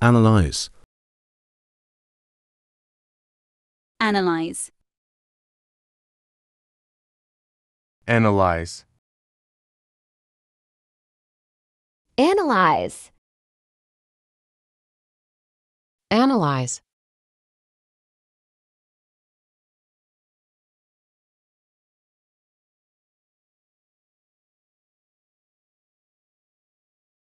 Analyze. Analyze. Analyze. Analyze. Analyze.